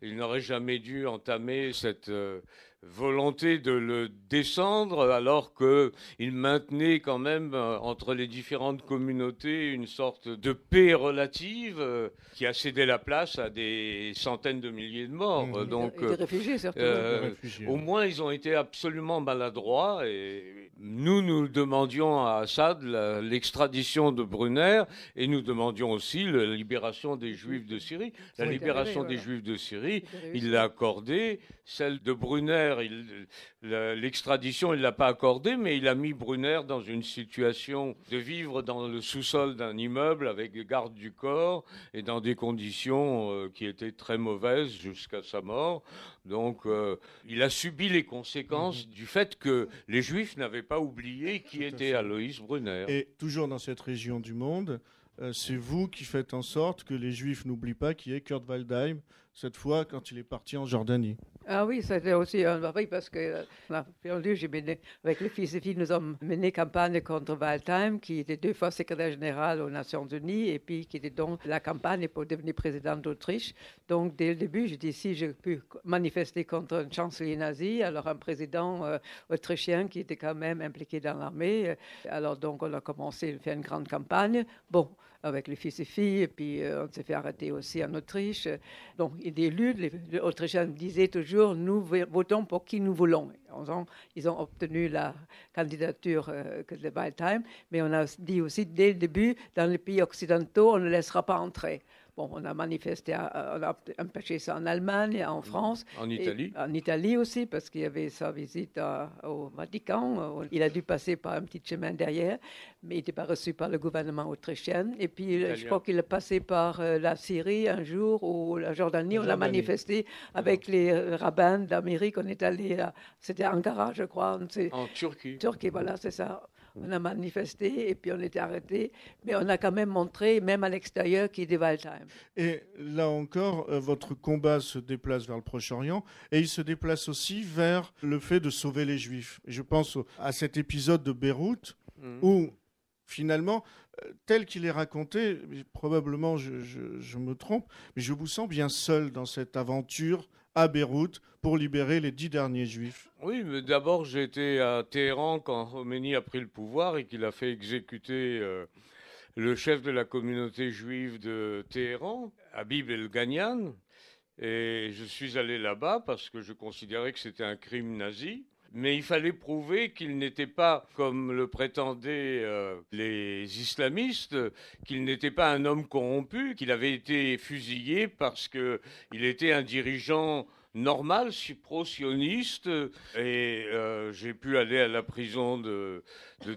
il n'aurait jamais dû entamer cette volonté de le descendre alors qu'il maintenait quand même euh, entre les différentes communautés une sorte de paix relative euh, qui a cédé la place à des centaines de milliers de morts. Mmh. Donc, euh, réfugiés, Au moins, ils ont été absolument maladroits nous, nous demandions à Assad l'extradition de Brunner et nous demandions aussi la libération des Juifs de Syrie. La libération des Juifs de Syrie, il l'a accordée. Celle de Brunner, l'extradition, il ne l'a pas accordée, mais il a mis Brunner dans une situation de vivre dans le sous-sol d'un immeuble avec des gardes du corps et dans des conditions euh, qui étaient très mauvaises jusqu'à sa mort. Donc, euh, il a subi les conséquences mhm. du fait que les Juifs n'avaient pas oublié qui était Aloïs Brunner. Et toujours dans cette région du monde, euh, c'est vous qui faites en sorte que les Juifs n'oublient pas qui est Kurt Waldheim, cette fois quand il est parti en Jordanie. Ah oui, c'était aussi un mari parce que on euh, j'ai avec les fils et filles, nous avons mené campagne contre Waldheim, qui était deux fois secrétaire général aux Nations Unies et puis qui était donc la campagne pour devenir président d'Autriche. Donc dès le début, j'ai dit si j'ai pu manifester contre un chancelier nazi, alors un président euh, autrichien qui était quand même impliqué dans l'armée. Euh, alors donc on a commencé à faire une grande campagne. Bon, avec les fils et filles, et puis on s'est fait arrêter aussi en Autriche. Donc il est élu, les Autrichiens disaient toujours nous votons pour qui nous voulons. Ils ont, obtenu la candidature de euh, Waldheim, mais on a dit aussi dès le début, dans les pays occidentaux, on ne laissera pas entrer. Bon, on a manifesté, on empêché ça en Allemagne, en mm. France. En Italie. aussi, parce qu'il y avait sa visite au Vatican. Euh, il a dû passer par un petit chemin derrière, mais il n'était pas reçu par le gouvernement autrichien. Et puis, euh, je crois qu'il a passé par euh, la Syrie un jour ou la Jordanie. On a manifesté mm. avec les rabbins d'Amérique. On est allé, c'était Ankara, je crois. En Turquie. Turquie, voilà, c'est ça on a manifesté et puis on était arrêté, mais on a quand même montré, même à l'extérieur, qu'il y des Et là encore, euh, votre combat se déplace vers le Proche-Orient et il se déplace aussi vers le fait de sauver les Juifs. Je pense à cet épisode de Beyrouth mm. où finalement, euh, tel qu'il est raconté, probablement je, je, me trompe, mais je vous sens bien seul dans cette aventure à Beyrouth pour libérer les dix derniers juifs. Oui, mais d'abord j'étais à Téhéran quand Khomeini a pris le pouvoir et qu'il a fait exécuter euh, le chef de la communauté juive de Téhéran, Habib El Ghanian. Et je suis allé là-bas parce que je considérais que c'était un crime nazi mais il fallait prouver qu'il n'était pas, comme le prétendaient euh, les islamistes, qu'il n'était pas un homme corrompu, qu'il avait été fusillé parce qu'il était un dirigeant normal, pro-sioniste. Et euh, j'ai pu aller à la prison de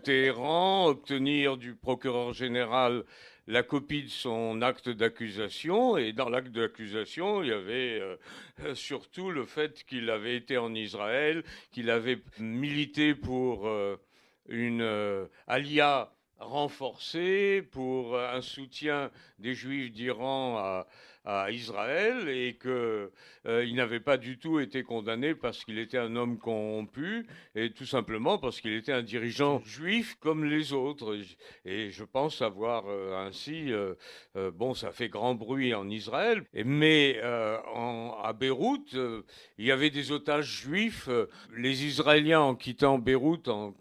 Téhéran, obtenir du procureur général la copie de son acte d'accusation. Et dans l'acte d'accusation, il y avait euh, euh, surtout le fait qu'il avait été en Israël, qu'il avait milité pour euh, une alia renforcée, pour un soutien des Juifs d'Iran à à Israël et qu'il euh, il n'avait pas du tout été condamné parce qu'il était un homme corrompu et tout simplement parce qu'il était un dirigeant juif comme les autres. Et je pense avoir euh, ainsi, euh, bon, ça fait grand bruit en Israël, mais en, à Beyrouth, il y avait des otages juifs. Les Israéliens, en quittant Beyrouth, en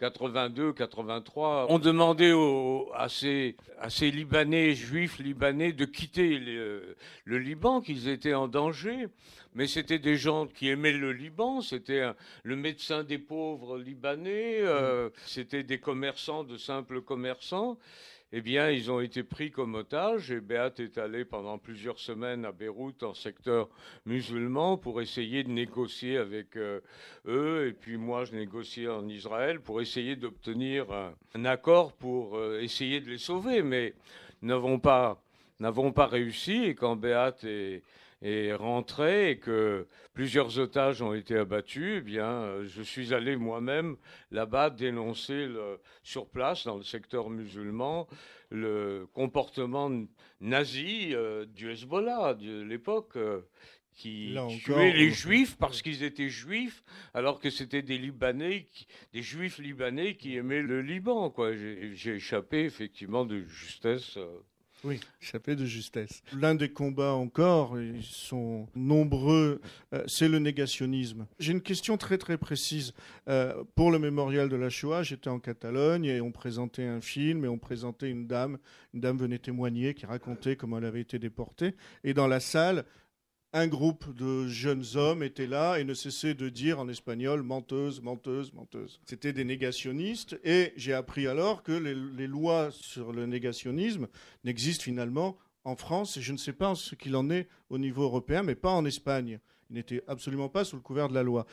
82, 83, on demandait aux, à, ces, à, ces, Libanais, juifs libanais, de quitter euh, le, Liban, qu'ils étaient en danger. Mais c'était des gens qui aimaient le Liban, c'était le médecin des pauvres libanais, euh, mm. c'était des commerçants, de simples commerçants eh bien, ils ont été pris comme otages et Béat est allé pendant plusieurs semaines à Beyrouth en secteur musulman pour essayer de négocier avec euh, eux. Et puis moi, je négociais en Israël pour essayer d'obtenir un, accord pour euh, essayer de les sauver. Mais n'avons pas, n'avons pas réussi. Et quand Béat est est rentré et que plusieurs otages ont été abattus, eh bien, euh, je suis allé moi-même là-bas dénoncer le, sur place, dans le secteur musulman, le comportement nazi euh, du Hezbollah de l'époque. Euh, qui tuait les juifs parce qu'ils étaient juifs, alors que c'était des Libanais, des juifs libanais qui aimaient le Liban. J'ai échappé effectivement de justesse. Oui, ça de justesse. L'un des combats encore, ils sont nombreux, euh, c'est le négationnisme. J'ai une question très très précise. Euh, pour le mémorial de la Shoah, j'étais en Catalogne et on présentait un film et on présentait une dame. Une dame venait témoigner qui racontait comment elle avait été déportée. Et dans la salle, un groupe de jeunes hommes était là et ne cessait de dire en espagnol menteuse, menteuse, menteuse. C'était des négationnistes et j'ai appris alors que les, lois sur le négationnisme n'existent finalement en France et je ne sais pas ce qu'il en est au niveau européen, mais pas en Espagne. Il n'était absolument pas sous le couvert de la loi.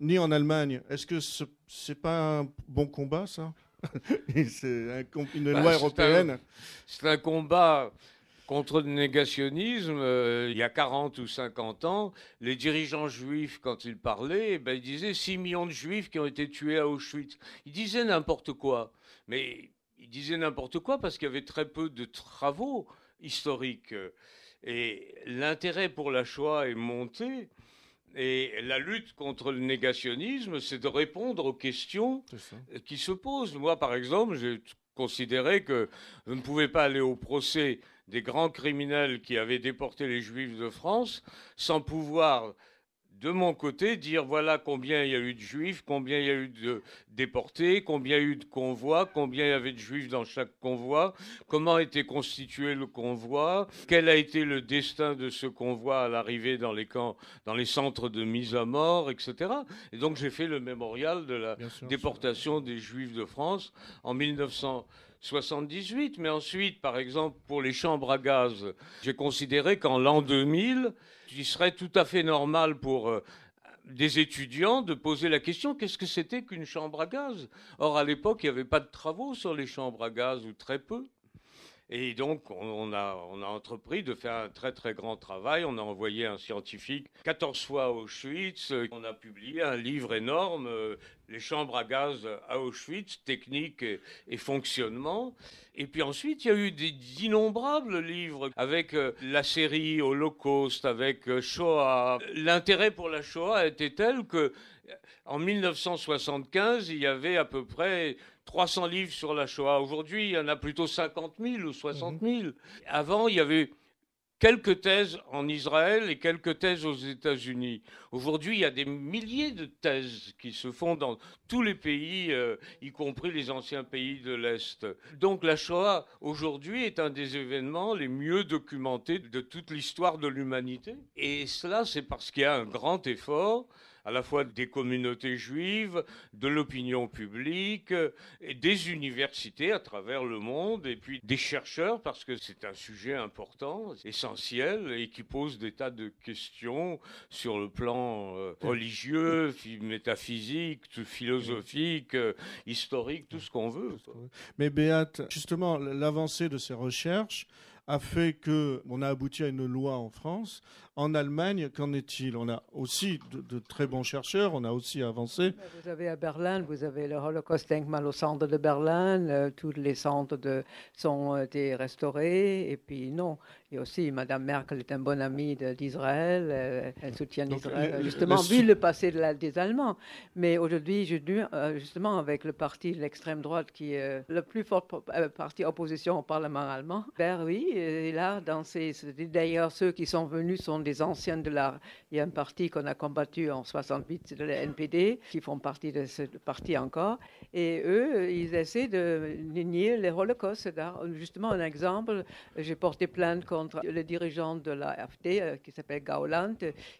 Ni en Allemagne. Est-ce que ce n'est pas un bon combat, ça C'est un, une bah, loi européenne. C'est un combat Contre le négationnisme, euh, il y a 40 ou 50 ans, les dirigeants juifs, quand ils parlaient, eh ben, ils disaient 6 millions de juifs qui ont été tués à Auschwitz. Ils disaient n'importe quoi. Mais ils disaient n'importe quoi parce qu'il y avait très peu de travaux historiques. Et l'intérêt pour la Shoah est monté. Et la lutte contre le négationnisme, c'est de répondre aux questions qui se posent. Moi, par exemple, j'ai considéré que je ne pouvais pas aller au procès des grands criminels qui avaient déporté les juifs de France sans pouvoir de mon côté, dire voilà combien il y a eu de juifs, combien il y a eu de déportés, combien il y a eu de convois, combien il y avait de juifs dans chaque convoi, comment était constitué le convoi, quel a été le destin de ce convoi à l'arrivée dans les camps, dans les centres de mise à mort, etc. Et donc j'ai fait le mémorial de la déportation des juifs de France en 1900. 78, mais ensuite, par exemple, pour les chambres à gaz, j'ai considéré qu'en l'an 2000, il serait tout à fait normal pour euh, des étudiants de poser la question qu'est-ce que c'était qu'une chambre à gaz Or, à l'époque, il n'y avait pas de travaux sur les chambres à gaz, ou très peu. Et donc, on a, on a entrepris de faire un très très grand travail. On a envoyé un scientifique 14 fois à Auschwitz. On a publié un livre énorme, euh, Les chambres à gaz à Auschwitz, technique et, fonctionnement. Et puis ensuite, il y a eu d'innombrables livres avec euh, la série Holocauste, avec euh, Shoah. L'intérêt pour la Shoah était tel que en 1975, il y avait à peu près 300 livres sur la Shoah. Aujourd'hui, il y en a plutôt 50 000 ou 60 000. Mhm. Avant, il y avait quelques thèses en Israël et quelques thèses aux États-Unis. Aujourd'hui, il y a des milliers de thèses qui se font dans tous les pays, euh, y compris les anciens pays de l'Est. Donc la Shoah, aujourd'hui, est un des événements les mieux documentés de toute l'histoire de l'humanité. Et cela, c'est parce qu'il y a un grand effort à la fois des communautés juives, de l'opinion publique, et des universités à travers le monde, et puis des chercheurs, parce que c'est un sujet important, essentiel, et qui pose des tas de questions sur le plan euh, religieux, métaphysique, philosophique, euh, historique, tout ce qu'on veut. Mais Béate, justement, l'avancée de ces recherches, a fait que on a abouti à une loi en France. En Allemagne, qu'en est-il On a aussi de, très bons chercheurs, on a aussi avancé. Vous avez à Berlin, vous avez le Holocaust Denkmal au centre de Berlin, euh, tous les centres de, sont euh, été restaurés, et puis non, et aussi, Mme Merkel est un bon ami d'Israël. Euh, elle soutient Israël, justement, vu le passé de des Allemands. Mais aujourd'hui, euh, justement, avec le parti de l'extrême droite qui est euh, le plus fort parti opposition au Parlement allemand, ben oui, et là, dans ces. D'ailleurs, ceux qui sont venus sont des anciens de la. Il y a un parti qu'on a combattu en 68, de la NPD, qui font partie de ce parti encore. Et eux, ils essaient de nier les holocaustes Justement, un exemple, j'ai porté plainte contre contre le dirigeant de la ft euh, qui s'appelle Gauland,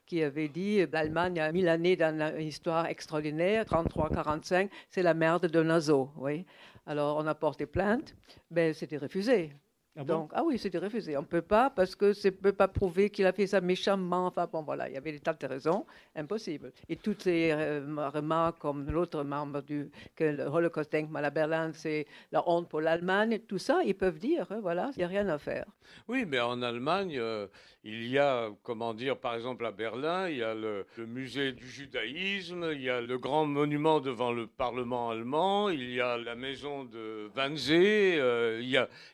qui avait dit euh, l'Allemagne a mille années dans une histoire extraordinaire, 33-45, c'est la merde de Nazo. Oui. Alors on a porté plainte, mais ben, c'était refusé. Ah ah oui, c'était refusé. On ne peut pas parce que ne peut pas prouver qu'il a fait ça méchamment. Enfin, bon, voilà, il y avait des tas de raisons. Impossible. Et toutes ces euh, remarques, comme l'autre membre du que le Holocaust Denkmal à Berlin, c'est la honte pour l'Allemagne, tout ça, ils peuvent dire, euh, voilà, il n'y a rien à faire. Oui, mais en Allemagne, euh, il y a, comment dire, par exemple à Berlin, il y a le, musée du judaïsme, il y a le grand monument devant le Parlement allemand, il y a la maison de Wannsee, il, il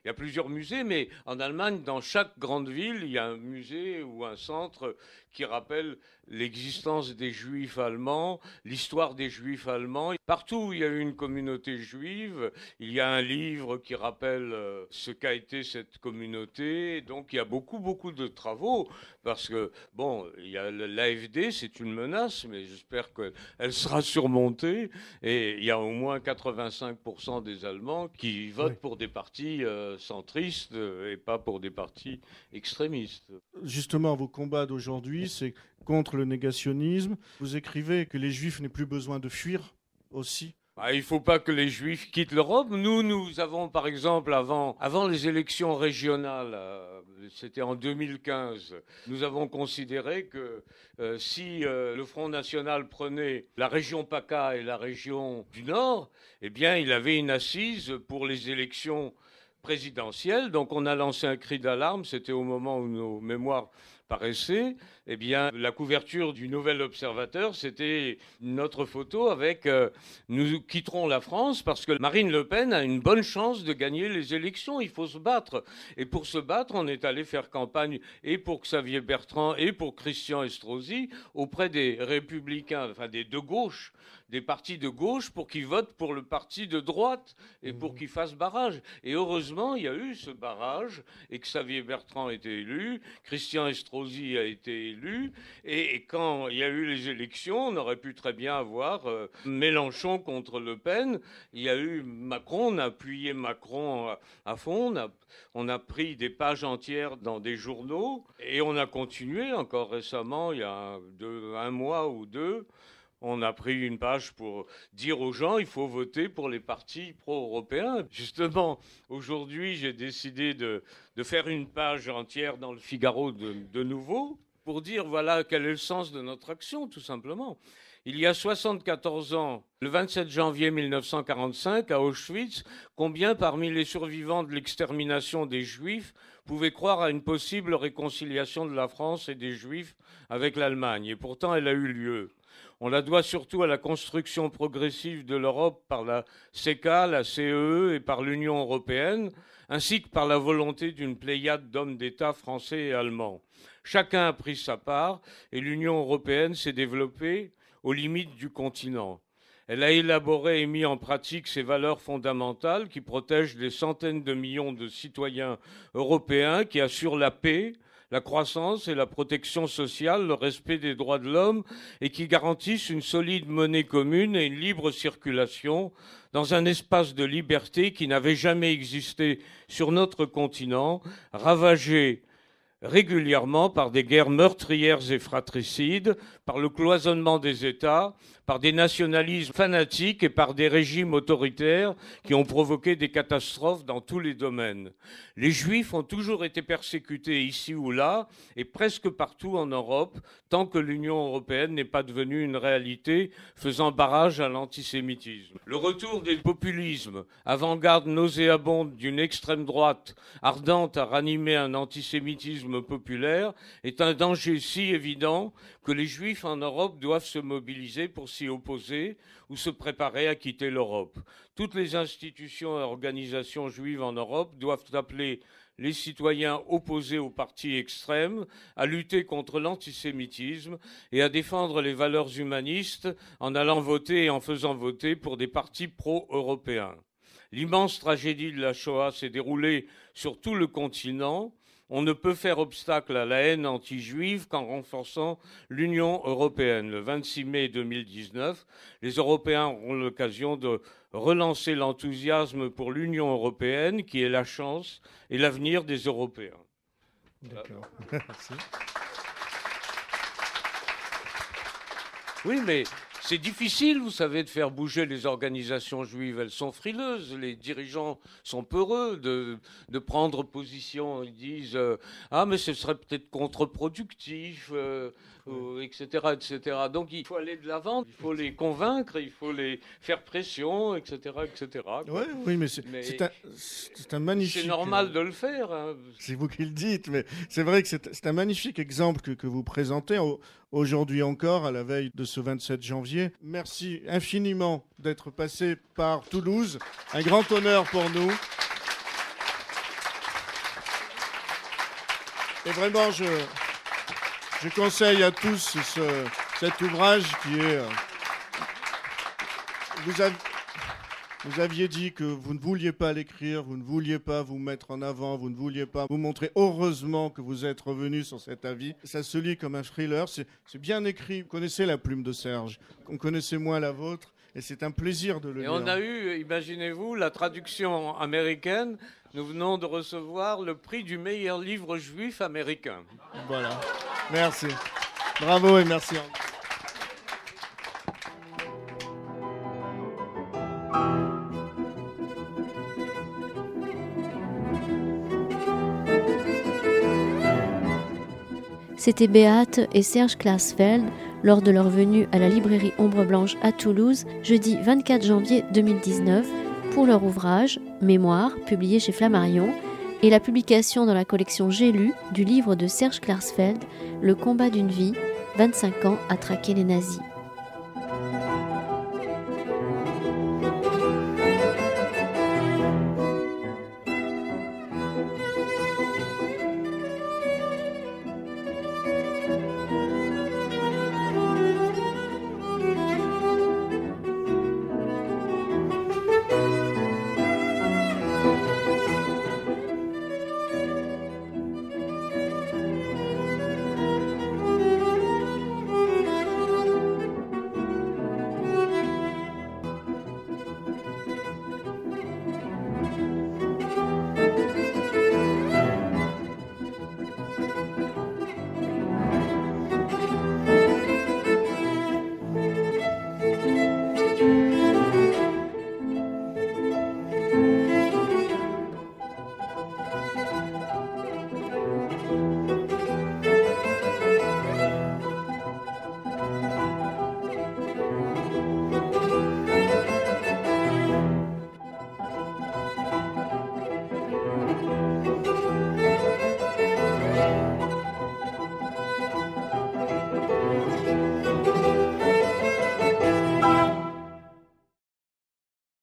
y a plusieurs musées mais en Allemagne, dans chaque grande ville, il y a un musée ou un centre qui rappelle l'existence des juifs allemands, l'histoire des juifs allemands. Partout où il y a eu une communauté juive, il y a un livre qui rappelle euh, ce qu'a été cette communauté. Donc il y a beaucoup, beaucoup de travaux parce que, bon, il y a l'AFD, c'est une menace, mais j'espère qu'elle sera surmontée. Et il y a au moins 85% des Allemands qui votent pour des partis euh, centristes et pas pour des partis extrémistes. Justement, vos combats d'aujourd'hui, c'est contre le négationnisme. Vous écrivez que les juifs n'aient plus besoin de fuir aussi. Bah, il ne faut pas que les Juifs quittent l'Europe. Nous, nous avons, par exemple, avant, avant les élections régionales, euh, c'était en 2015, nous avons considéré que euh, si euh, le Front National prenait la région PACA et la région du Nord, eh bien, il avait une assise pour les élections présidentielles. Donc, on a lancé un cri d'alarme. C'était au moment où nos mémoires paraissait, eh bien, la couverture du Nouvel Observateur, c'était notre photo avec euh, Nous quitterons la France parce que Marine Le Pen a une bonne chance de gagner les élections. Il faut se battre. Et pour se battre, on est allé faire campagne et pour Xavier Bertrand et pour Christian Estrosi auprès des républicains, enfin des deux gauches des partis de gauche pour qu'ils votent pour le parti de droite et pour mhm. qu'ils fassent barrage. Et heureusement, il y a eu ce barrage et que Xavier Bertrand a été élu, Christian Estrosi a été élu. Et, quand il y a eu les élections, on aurait pu très bien avoir euh, Mélenchon contre Le Pen. Il y a eu Macron, on a appuyé Macron à, fond, on a, pris des pages entières dans des journaux et on a continué encore récemment, il y a deux, un mois ou deux. On a pris une page pour dire aux gens il faut voter pour les partis pro-européens. Justement, aujourd'hui, j'ai décidé de, faire une page entière dans le Figaro de, nouveau pour dire voilà quel est le sens de notre action, tout simplement. Il y a 74 ans, le 27 janvier 1945, à Auschwitz, combien parmi les survivants de l'extermination des Juifs pouvaient croire à une possible réconciliation de la France et des Juifs avec l'Allemagne Et pourtant, elle a eu lieu. On la doit surtout à la construction progressive de l'Europe par la CECA, la CEE e et par l'Union européenne, ainsi que par la volonté d'une pléiade d'hommes d'État français et allemands. Chacun a pris sa part et l'Union européenne s'est développée aux limites du continent. Elle a élaboré et mis en pratique ses valeurs fondamentales qui protègent des centaines de millions de citoyens européens, qui assurent la paix, la croissance et la protection sociale, le respect des droits de l'homme et qui garantissent une solide monnaie commune et une libre circulation dans un espace de liberté qui n'avait jamais existé sur notre continent, ravagé régulièrement par des guerres meurtrières et fratricides, par le cloisonnement des États, par des nationalismes fanatiques et par des régimes autoritaires qui ont provoqué des catastrophes dans tous les domaines. Les Juifs ont toujours été persécutés ici ou là et presque partout en Europe tant que l'Union européenne n'est pas devenue une réalité faisant barrage à l'antisémitisme. Le retour des populismes, avant-garde nauséabonde d'une extrême droite ardente à ranimer un antisémitisme populaire est un danger si évident que les Juifs en Europe doivent se mobiliser pour s'y opposer ou se préparer à quitter l'Europe. Toutes les institutions et organisations juives en Europe doivent appeler les citoyens opposés aux partis extrêmes, à lutter contre l'antisémitisme et à défendre les valeurs humanistes en allant voter et en faisant voter pour des partis pro-européens. L'immense tragédie de la Shoah s'est déroulée sur tout le continent. On ne peut faire obstacle à la haine anti-juive qu'en renforçant l'Union européenne. Le 26 mai 2019, les Européens auront l'occasion de relancer l'enthousiasme pour l'Union européenne qui est la chance et l'avenir des Européens. D'accord. Euh, oui, mais c'est difficile, vous savez, de faire bouger les organisations juives. Elles sont frileuses, les dirigeants sont peureux de, prendre position. Ils disent euh, Ah, mais ce serait peut-être contre-productif. Euh, etc., etc. Donc il faut aller de l'avant, il faut les convaincre, il faut les faire pression, etc., etc. oui, mais c'est un, un, magnifique. C'est normal euh, de le faire. Hein. C'est vous qui le dites, mais c'est vrai que c'est un magnifique exemple que, que vous présentez aujourd'hui encore, à la veille de ce 27 janvier. Merci infiniment d'être passé par Toulouse. Un grand honneur pour nous. Et vraiment, je, je conseille à tous cet ouvrage qui est. Euh, vous, aviez dit que vous ne vouliez pas l'écrire, vous ne vouliez pas vous mettre en avant, vous ne vouliez pas vous montrer. Heureusement que vous êtes revenu sur cet avis. Ça se lit comme un thriller, c'est bien écrit. Vous connaissez la plume de Serge, on connaissait moins la vôtre, et c'est un plaisir de le lire. Et on a eu, imaginez-vous, la traduction américaine nous venons de recevoir le prix du meilleur livre juif américain. Voilà. Merci. Bravo et merci. C'était Béate et Serge Klaasfeld lors de leur venue à la librairie Ombre Blanche à Toulouse jeudi 24 janvier 2019 pour leur ouvrage Mémoire, publié chez Flammarion, et la publication dans la collection J'ai lu du livre de Serge Klarsfeld, Le combat d'une vie, 25 ans à traquer les nazis.